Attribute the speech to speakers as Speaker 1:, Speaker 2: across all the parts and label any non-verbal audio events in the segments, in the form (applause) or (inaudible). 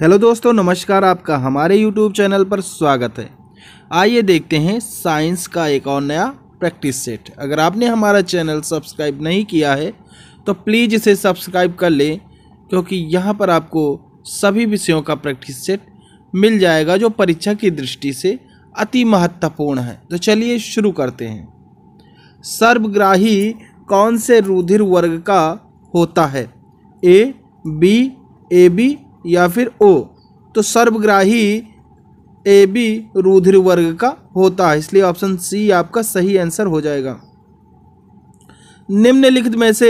Speaker 1: hello दोस्तों नमस्कार आपका हमारे यूट्यूब चैनल पर स्वागत है आइए देखते हैं साइंस का एक और नया प्रैक्टिस सेट अगर आपने हमारा चैनल सब्सक्राइब नहीं किया है तो प्लीज़ इसे सब्सक्राइब कर लें क्योंकि यहाँ पर आपको सभी विषयों का प्रैक्टिस सेट मिल जाएगा जो परीक्षा की दृष्टि से अति महत्वपूर्ण है तो चलिए शुरू करते हैं सर्वग्राही कौन से रुधिर वर्ग का होता है ए बी ए बी या फिर ओ तो सर्वग्राही ए बी रुधिर वर्ग का होता है इसलिए ऑप्शन सी आपका सही आंसर हो जाएगा निम्नलिखित में से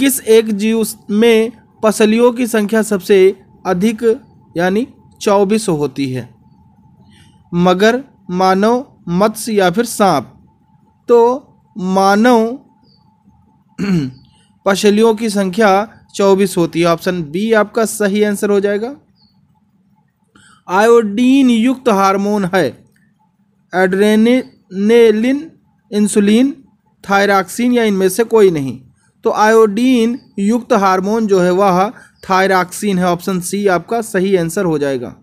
Speaker 1: किस एक जीव में पसलियों की संख्या सबसे अधिक यानी चौबीस होती है मगर मानव मत्स्य या फिर सांप तो मानव पसलियों (clears throat) की संख्या चौबीस होती है ऑप्शन बी आपका सही आंसर हो जाएगा आयोडीन युक्त हार्मोन है एड्रेनेलिन इंसुलिन थायराक्सिन या इनमें से कोई नहीं तो आयोडीन युक्त हार्मोन जो है वह थायराक्सिन है ऑप्शन सी आपका सही आंसर हो जाएगा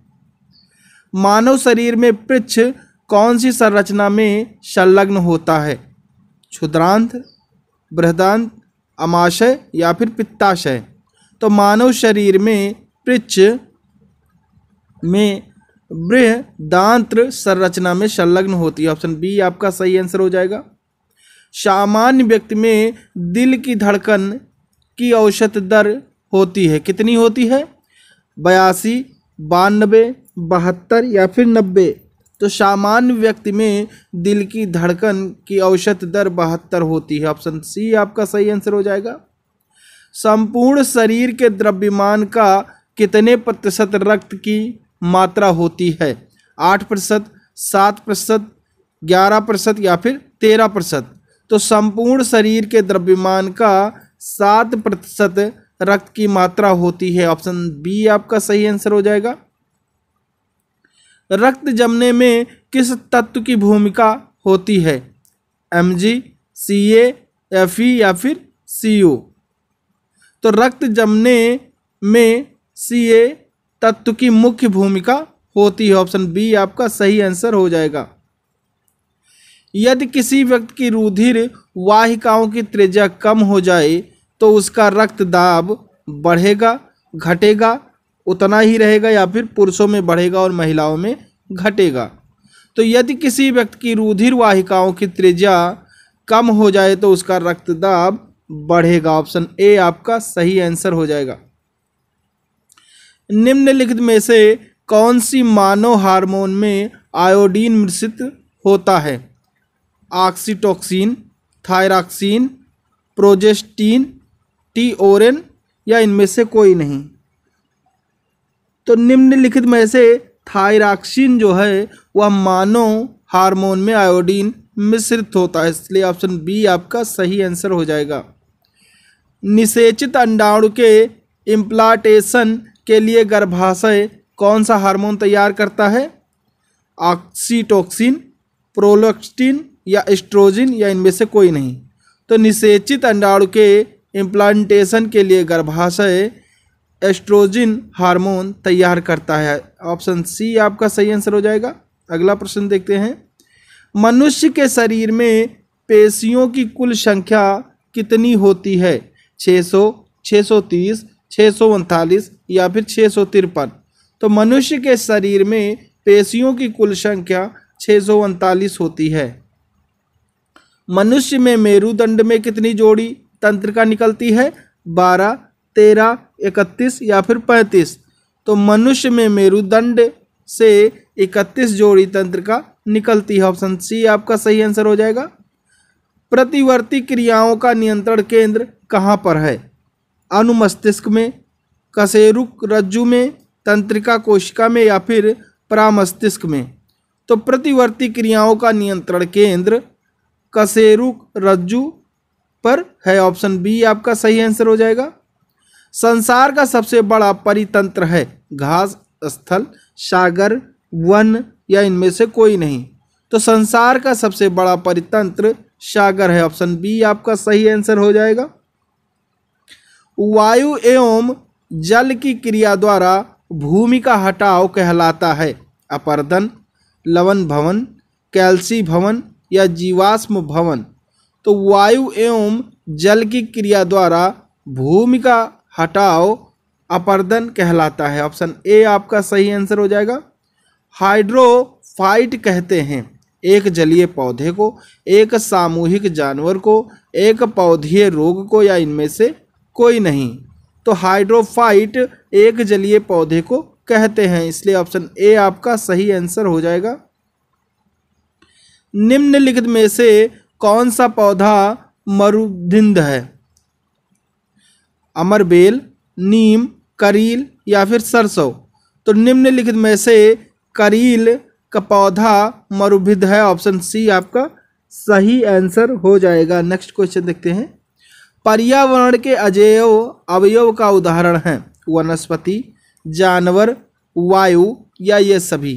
Speaker 1: मानव शरीर में पृच्छ कौन सी संरचना में संलग्न होता है क्षुद्रांत बृहदांत अमाशय या फिर पित्ताशय तो मानव शरीर में पृच्छ में बृह दांत्र संरचना में संलग्न होती है ऑप्शन बी आपका सही आंसर हो जाएगा सामान्य व्यक्ति में दिल की धड़कन की औसत दर होती है कितनी होती है बयासी बानबे बहत्तर या फिर नब्बे तो सामान्य व्यक्ति में दिल की धड़कन की औसत दर बहत्तर होती है ऑप्शन सी आपका सही आंसर हो जाएगा संपूर्ण शरीर के द्रव्यमान का कितने प्रतिशत रक्त की मात्रा होती है आठ प्रतिशत सात प्रतिशत ग्यारह प्रतिशत या फिर तेरह प्रतिशत तो संपूर्ण शरीर के द्रव्यमान का सात प्रतिशत रक्त की मात्रा होती है ऑप्शन बी आपका सही आंसर हो जाएगा रक्त जमने में किस तत्व की भूमिका होती है M G C A F E या फिर सी ओ तो रक्त जमने में सी ए तत्व की मुख्य भूमिका होती है ऑप्शन बी आपका सही आंसर हो जाएगा यदि किसी व्यक्ति की रुधिर वाहिकाओं की त्रिज्या कम हो जाए तो उसका रक्त दाब बढ़ेगा घटेगा उतना ही रहेगा या फिर पुरुषों में बढ़ेगा और महिलाओं में घटेगा तो यदि किसी व्यक्ति की रुधिर वाहिकाओं की त्रिज्या कम हो जाए तो उसका रक्तदाब बढ़ेगा ऑप्शन ए आपका सही आंसर हो जाएगा निम्नलिखित में से कौन सी मानव हार्मोन में आयोडीन मिश्रित होता है ऑक्सीटोक्सिन थायरॉक्सिन प्रोजेस्टीन टी ओरन या इनमें से कोई नहीं तो निम्नलिखित में से थायरॉक्सिन जो है वह मानव हार्मोन में आयोडीन मिश्रित होता है इसलिए ऑप्शन बी आपका सही आंसर हो जाएगा निषेचित अंडाणु के इम्प्लाटेशन के लिए गर्भाशय कौन सा हार्मोन तैयार करता है ऑक्सीटोक्सिन प्रोलोक्सटिन या एस्ट्रोजिन या इनमें से कोई नहीं तो निषेचित अंडाणु के इम्प्लांटेशन के लिए गर्भाशय एस्ट्रोजिन हार्मोन तैयार करता है ऑप्शन सी आपका सही आंसर हो जाएगा अगला प्रश्न देखते हैं मनुष्य के शरीर में पेशियों की कुल संख्या कितनी होती है छः सौ छः सौ तीस छः सौ उनतालीस या फिर छः सौ तिरपन तो मनुष्य के शरीर में पेशियों की कुल संख्या छः सौ उनतालीस होती है मनुष्य में मेरुदंड में कितनी जोड़ी तंत्रिका निकलती है बारह तेरह इकतीस या फिर पैंतीस तो मनुष्य में मेरुदंड से इकतीस जोड़ी तंत्रिका निकलती है ऑप्शन सी आपका सही आंसर हो जाएगा प्रतिवर्ती क्रियाओं का नियंत्रण केंद्र कहाँ पर है अनुमस्तिष्क में कशेरुक रज्जु में तंत्रिका कोशिका में या फिर परामस्तिष्क में तो प्रतिवर्ती क्रियाओं का नियंत्रण केंद्र कसेरुक रज्जु पर है ऑप्शन बी आपका सही आंसर हो जाएगा संसार का सबसे बड़ा परितंत्र है घास स्थल सागर वन या इनमें से कोई नहीं तो संसार का सबसे बड़ा परितंत्र सागर है ऑप्शन बी आपका सही आंसर हो जाएगा वायु एवं जल की क्रिया द्वारा भूमि का हटाव कहलाता है अपर्दन लवण भवन कैल्सी भवन या जीवाश्म भवन तो वायु एवं जल की क्रिया द्वारा भूमि का हटाव अपर्दन कहलाता है ऑप्शन ए आपका सही आंसर हो जाएगा हाइड्रोफाइट कहते हैं एक जलीय पौधे को एक सामूहिक जानवर को एक पौधीय रोग को या इनमें से कोई नहीं तो हाइड्रोफाइट एक जलीय पौधे को कहते हैं इसलिए ऑप्शन ए आपका सही आंसर हो जाएगा निम्नलिखित में से कौन सा पौधा मरुधिंद है अमरबेल नीम करील या फिर सरसों तो निम्नलिखित में से करील का पौधा मरुभिद है ऑप्शन सी आपका सही आंसर हो जाएगा नेक्स्ट क्वेश्चन देखते हैं पर्यावरण के अजैव अवयव का उदाहरण है वनस्पति जानवर वायु या ये सभी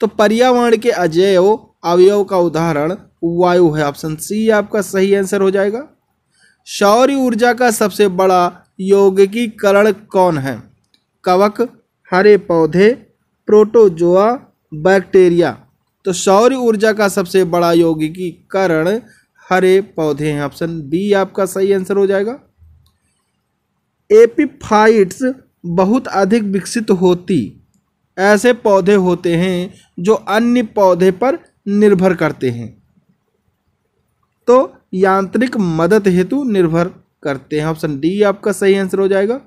Speaker 1: तो पर्यावरण के अजैव अवयव का उदाहरण वायु है ऑप्शन सी आपका सही आंसर हो जाएगा सौर ऊर्जा का सबसे बड़ा यौगिकीकरण कौन है कवक हरे पौधे प्रोटोजोआ बैक्टीरिया तो सौर ऊर्जा का सबसे बड़ा यौगिकीकरण हरे पौधे हैं ऑप्शन बी आपका सही आंसर हो जाएगा एपिफाइट्स बहुत अधिक विकसित होती ऐसे पौधे होते हैं जो अन्य पौधे पर निर्भर करते हैं तो यांत्रिक मदद हेतु निर्भर करते हैं ऑप्शन डी आपका सही आंसर हो जाएगा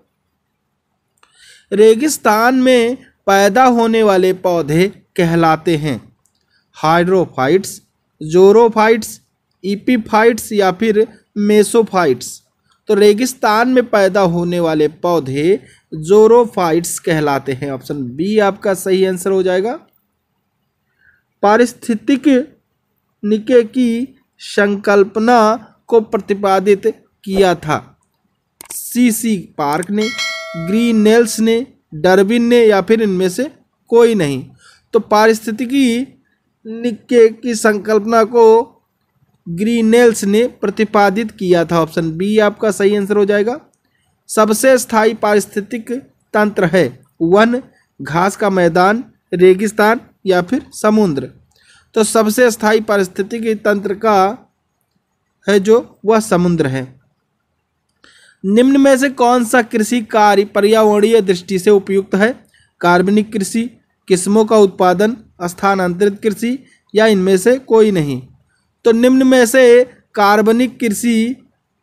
Speaker 1: रेगिस्तान में पैदा होने वाले पौधे कहलाते हैं हाइड्रोफाइट्स जोरोफाइट्स ईपीफाइट्स e या फिर मेसोफाइट्स तो रेगिस्तान में पैदा होने वाले पौधे जोरोफाइट्स कहलाते हैं ऑप्शन बी आपका सही आंसर हो जाएगा पारिस्थितिक निके की संकल्पना को प्रतिपादित किया था सी सी पार्क ने ग्रीनेल्स ने डरबिन ने या फिर इनमें से कोई नहीं तो पारिस्थितिकी निके की संकल्पना को ग्रीनेल्स ने प्रतिपादित किया था ऑप्शन बी आपका सही आंसर हो जाएगा सबसे स्थायी पारिस्थितिक तंत्र है वन घास का मैदान रेगिस्तान या फिर समुद्र तो सबसे स्थायी पारिस्थितिक तंत्र का है जो वह समुद्र है निम्न में से कौन सा कृषि कार्य पर्यावरणीय दृष्टि से उपयुक्त है कार्बनिक कृषि किस्मों का उत्पादन स्थानांतरित कृषि या इनमें से कोई नहीं तो निम्न में से कार्बनिक कृषि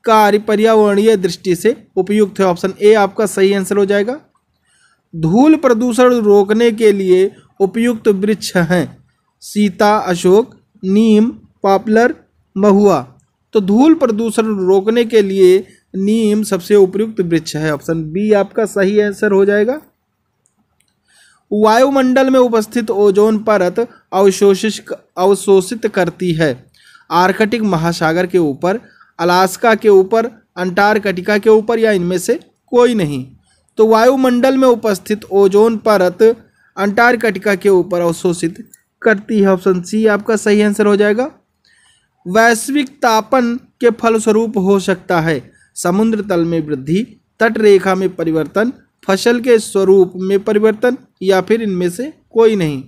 Speaker 1: कार्य पर्यावरणीय दृष्टि से उपयुक्त है ऑप्शन ए आपका सही आंसर हो जाएगा धूल प्रदूषण रोकने के लिए उपयुक्त वृक्ष हैं सीता अशोक नीम पॉपलर महुआ तो धूल प्रदूषण रोकने के लिए नीम सबसे उपयुक्त वृक्ष है ऑप्शन बी आपका सही आंसर हो जाएगा वायुमंडल में उपस्थित ओजोन परत अवशोषित अवशोषित करती है आर्कटिक महासागर के ऊपर अलास्का के ऊपर अंटार्कटिका के ऊपर या इनमें से कोई नहीं तो वायुमंडल में उपस्थित ओजोन परत अंटार्कटिका के ऊपर अवशोषित करती है ऑप्शन सी आपका सही आंसर हो जाएगा वैश्विक तापन के फलस्वरूप हो सकता है समुद्र तल में वृद्धि तट रेखा में परिवर्तन फसल के स्वरूप में परिवर्तन या फिर इनमें से कोई नहीं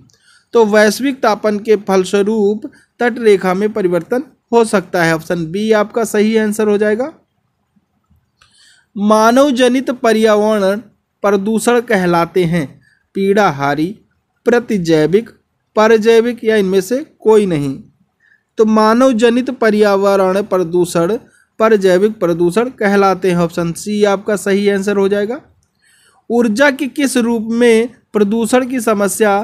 Speaker 1: तो वैश्विक तापन के फलस्वरूप तट रेखा में परिवर्तन हो सकता है ऑप्शन बी आपका सही आंसर हो जाएगा मानव जनित पर्यावरण प्रदूषण कहलाते हैं पीड़ाहारी प्रतिजैविक परजैविक या इनमें से कोई नहीं तो मानव जनित पर्यावरण प्रदूषण परजैविक प्रदूषण कहलाते हैं ऑप्शन सी आपका सही आंसर हो जाएगा ऊर्जा के किस रूप में प्रदूषण की समस्या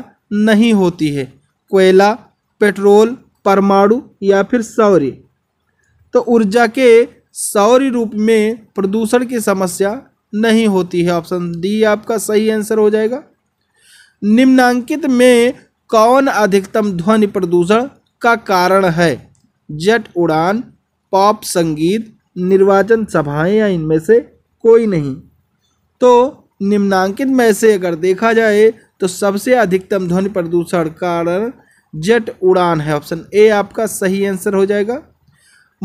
Speaker 1: नहीं होती है कोयला पेट्रोल परमाणु या फिर सौर्य तो ऊर्जा के सौर्य रूप में प्रदूषण की समस्या नहीं होती है ऑप्शन डी आपका सही आंसर हो जाएगा निम्नांकित में कौन अधिकतम ध्वनि प्रदूषण का कारण है जट उड़ान पॉप संगीत निर्वाचन सभाएं या इनमें से कोई नहीं तो निम्नांकित में से अगर देखा जाए तो सबसे अधिकतम ध्वनि प्रदूषण कारण जेट उड़ान है ऑप्शन ए आपका सही आंसर हो जाएगा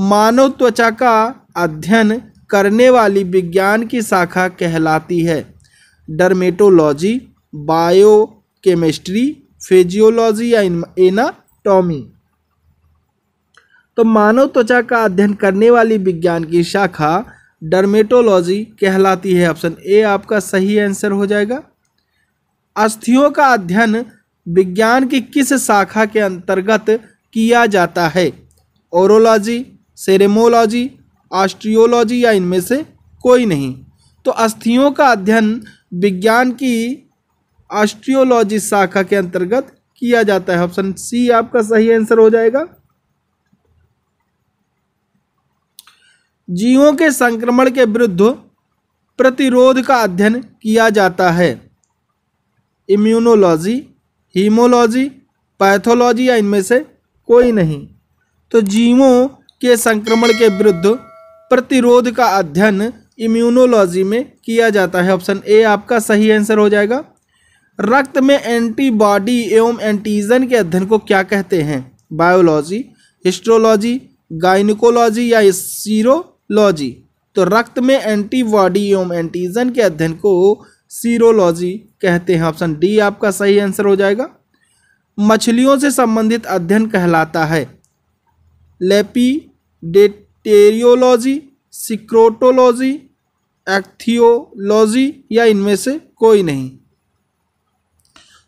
Speaker 1: मानव त्वचा का अध्ययन करने वाली विज्ञान की शाखा कहलाती है डर्मेटोलॉजी बायो केमिस्ट्री फिजियोलॉजी या एनाटॉमी तो मानव त्वचा का अध्ययन करने वाली विज्ञान की शाखा डर्मेटोलॉजी कहलाती है ऑप्शन ए आपका सही आंसर हो जाएगा अस्थियों का अध्ययन विज्ञान की किस शाखा के अंतर्गत किया जाता है ओरोलॉजी सेरेमोलॉजी ऑस्ट्रियोलॉजी या इनमें से कोई नहीं तो अस्थियों का अध्ययन विज्ञान की ऑस्ट्रियोलॉजी शाखा के अंतर्गत किया जाता है ऑप्शन सी आपका सही आंसर हो जाएगा जीवों के संक्रमण के विरुद्ध प्रतिरोध का अध्ययन किया जाता है इम्यूनोलॉजी हीमोलॉजी पैथोलॉजी या इनमें से कोई नहीं तो जीवों के संक्रमण के विरुद्ध प्रतिरोध का अध्ययन इम्यूनोलॉजी में किया जाता है ऑप्शन ए आपका सही आंसर हो जाएगा रक्त में एंटीबॉडी एवं एंटीजन के अध्ययन को क्या कहते हैं बायोलॉजी हिस्ट्रोलॉजी गाइनिकोलॉजी या सीरोलॉजी तो रक्त में एंटीबॉडी एवं एंटीजन के अध्ययन को सीरोलॉजी कहते हैं ऑप्शन डी आपका सही आंसर हो जाएगा मछलियों से संबंधित अध्ययन कहलाता है लेपी डेटेरियोलॉजी सिक्रोटोलॉजी एक्थियोलॉजी या इनमें से कोई नहीं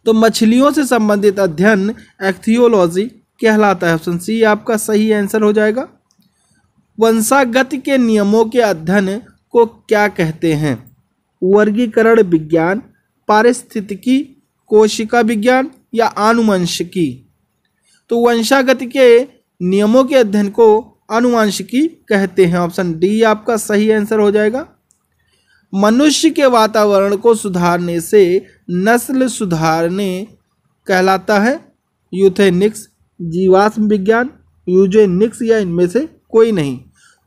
Speaker 1: तो मछलियों से संबंधित अध्ययन एक्थियोलॉजी कहलाता है ऑप्शन सी आपका सही आंसर हो जाएगा वंशागत के नियमों के अध्ययन को क्या कहते हैं वर्गीकरण विज्ञान पारिस्थितिकी कोशिका विज्ञान या आनुवंशिकी तो वंशागति के नियमों के अध्ययन को आनुवंशिकी कहते हैं ऑप्शन डी आपका सही आंसर हो जाएगा मनुष्य के वातावरण को सुधारने से नस्ल सुधारने कहलाता है यूथेनिक्स जीवाश्म विज्ञान यूजेनिक्स या इनमें से कोई नहीं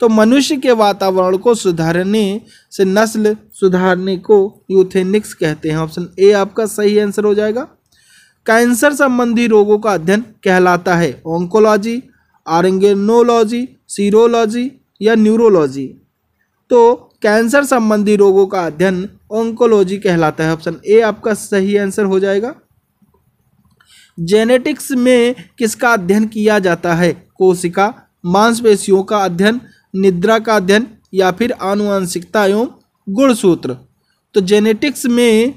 Speaker 1: तो मनुष्य के वातावरण को सुधारने से नस्ल सुधारने को यूथेनिक्स कहते हैं ऑप्शन ए आपका सही आंसर हो जाएगा कैंसर संबंधी रोगों का अध्ययन कहलाता है ऑन्कोलॉजी आरंगेनोलॉजी सीरोलॉजी या न्यूरोलॉजी तो कैंसर संबंधी रोगों का अध्ययन ऑन्कोलॉजी कहलाता है ऑप्शन ए आपका सही आंसर हो जाएगा जेनेटिक्स में किसका अध्ययन किया जाता है कोशिका मांसपेशियों का अध्ययन निद्रा का अध्ययन या फिर आनुवंशिकता एवं गुणसूत्र तो जेनेटिक्स में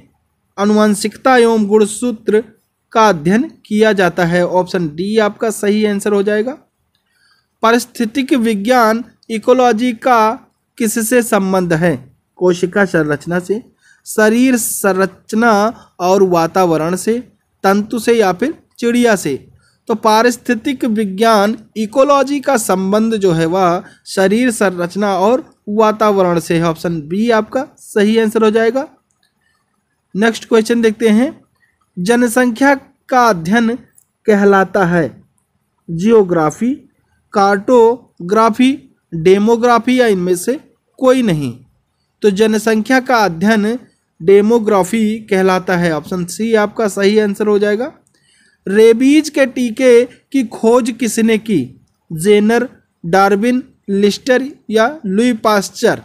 Speaker 1: अनुवंशिकता एवं गुणसूत्र का अध्ययन किया जाता है ऑप्शन डी आपका सही आंसर हो जाएगा पारिस्थितिक विज्ञान इकोलॉजी का किससे संबंध है कोशिका संरचना से शरीर संरचना और वातावरण से तंतु से या फिर चिड़िया से तो पारिस्थितिक विज्ञान इकोलॉजी का संबंध जो है वह शरीर संरचना और वातावरण से है ऑप्शन बी आपका सही आंसर हो जाएगा नेक्स्ट क्वेश्चन देखते हैं जनसंख्या का अध्ययन कहलाता है जियोग्राफी कार्टोग्राफी डेमोग्राफी या इनमें से कोई नहीं तो जनसंख्या का अध्ययन डेमोग्राफी कहलाता है ऑप्शन सी आपका सही आंसर हो जाएगा रेबीज के टीके की खोज किसने की जेनर डार्विन लिस्टर या लुई पास्चर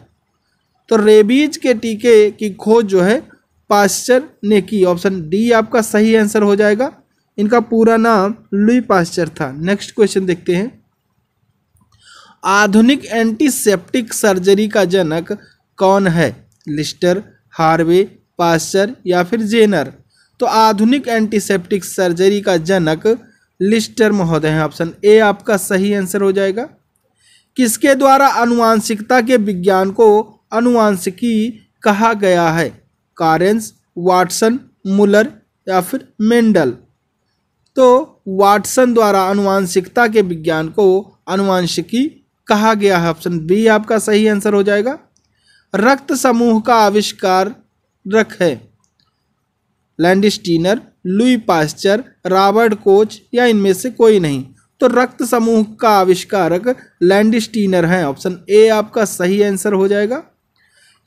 Speaker 1: तो रेबीज के टीके की खोज जो है पास्चर ने की ऑप्शन डी आपका सही आंसर हो जाएगा इनका पूरा नाम लुई पास्चर था नेक्स्ट क्वेश्चन देखते हैं आधुनिक एंटीसेप्टिक सर्जरी का जनक कौन है लिस्टर हार्वे पास्चर या फिर जेनर तो आधुनिक एंटीसेप्टिक सर्जरी का जनक लिस्टर महोदय है ऑप्शन ए आपका सही आंसर हो जाएगा किसके द्वारा अनुवांशिकता के विज्ञान को अनुवांशिकी कहा गया है कारेंस वाटसन मुलर या फिर मेंडल तो वाटसन द्वारा अनुवांशिकता के विज्ञान को अनुवांशिकी कहा गया है ऑप्शन बी आपका सही आंसर हो जाएगा रक्त समूह का आविष्कार रख है Landsteiner Louis Pasteur Robert Koch या इनमें से कोई नहीं तो रक्त समूह का आविष्कारक लैंडस्टीनर है ऑप्शन ए आपका सही आंसर हो जाएगा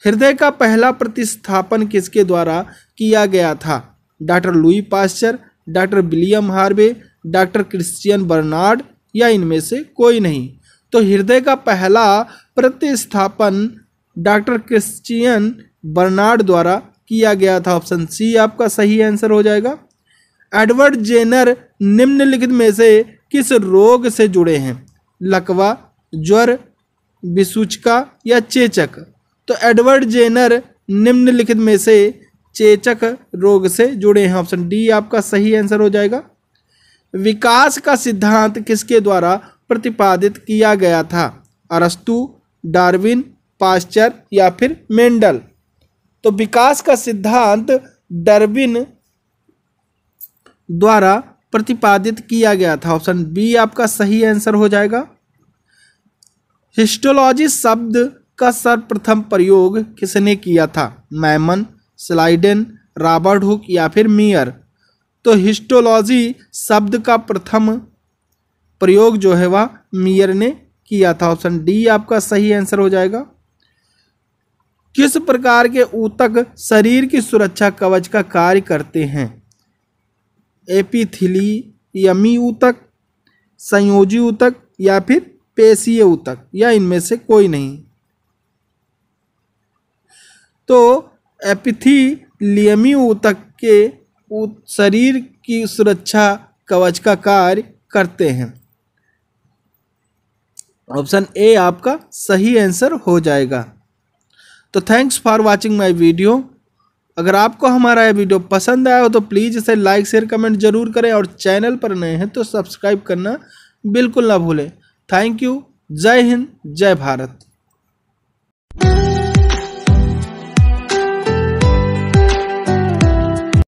Speaker 1: हृदय का पहला प्रतिस्थापन किसके द्वारा किया गया था doctor Louis Pasteur doctor William Harvey doctor Christiaan Barnard या इनमें से कोई नहीं तो हृदय का पहला प्रतिस्थापन डॉक्टर क्रिश्चियन बर्नार्ड द्वारा किया गया था ऑप्शन सी आपका सही आंसर हो जाएगा एडवर्ड जेनर निम्नलिखित में से किस रोग से जुड़े हैं लकवा ज्वर विसूचका या चेचक तो एडवर्ड जेनर निम्नलिखित में से चेचक रोग से जुड़े हैं ऑप्शन डी आपका सही आंसर हो जाएगा विकास का सिद्धांत किसके द्वारा प्रतिपादित किया गया था अरस्तु डार्विन पास्चर या फिर मेंडल तो विकास का सिद्धांत डरबिन द्वारा प्रतिपादित किया गया था ऑप्शन बी आपका सही आंसर हो जाएगा हिस्टोलॉजी शब्द का सर्वप्रथम प्रयोग किसने किया था मैमन स्लाइडन रॉबर्ट हुक या फिर मियर तो हिस्टोलॉजी शब्द का प्रथम प्रयोग जो है वह मियर ने किया था ऑप्शन डी आपका सही आंसर हो जाएगा किस प्रकार के ऊतक शरीर की सुरक्षा कवच का कार्य करते हैं एपिथिलियमी ऊतक संयोजी ऊतक या फिर पेशीय ऊतक या इनमें से कोई नहीं तो एपिथिलियमी ऊतक के शरीर की सुरक्षा कवच का कार्य करते हैं ऑप्शन ए आपका सही आंसर हो जाएगा तो thanks for watching my video अगर आपको हमारा यह वीडियो पसंद आया हो तो प्लीज़ इसे लाइक शेयर कमेंट जरूर करें और चैनल पर नए हैं तो सब्सक्राइब करना बिल्कुल ना भूलें थैंक यू जय हिंद जय भारत